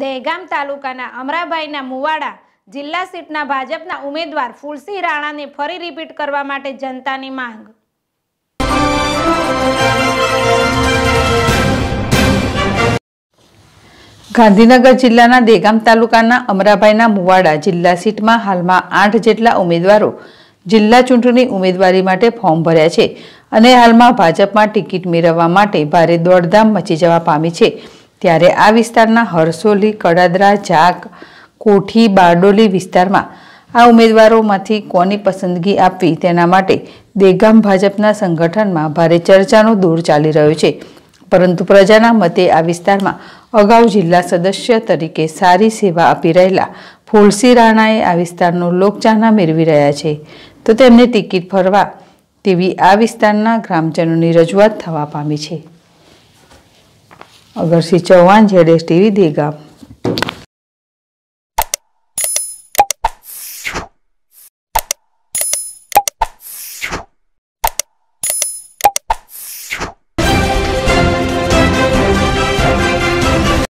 દહેગામ તાલુકાના અમરાભાઈના મુવાડા જિલ્લા સીટના ભાજપના ઉમેદવાર ફુલસી રાણાને ફરી રિપીટ કરવા માટે જનતાની માંગ ગાંધીનગર જિલ્લાના દેગામ તાલુકાના અમરાભાઈના મુવાડા જિલ્લા સીટમાં હાલમાં આઠ જેટલા ઉમેદવારો જિલ્લા ચૂંટણી ઉમેદવારી માટે ફોર્મ ભર્યા છે અને હાલમાં ભાજપમાં ટિકિટ મેળવવા માટે ભારે દોડધામ મચી જવા પામી છે ત્યારે આ વિસ્તારના હરસોલી કડાદરા ઝાક કોઠી બારડોલી વિસ્તારમાં આ ઉમેદવારોમાંથી કોની પસંદગી આપવી તેના માટે દેગામ ભાજપના સંગઠનમાં ભારે ચર્ચાનો દોર ચાલી રહ્યો છે પરંતુ પ્રજાના મતે આ વિસ્તારમાં અગાઉ જિલ્લા સદસ્ય તરીકે સારી સેવા આપી રહેલા ફુલસી રાણાએ આ વિસ્તારનો લોકચાહના મેળવી રહ્યા છે તો તેમને ટિકિટ ફરવા તેવી આ વિસ્તારના ગ્રામજનોની રજૂઆત થવા પામી છે અગરસિંહ ચૌહાણ જેડેસ ટીવી દેગા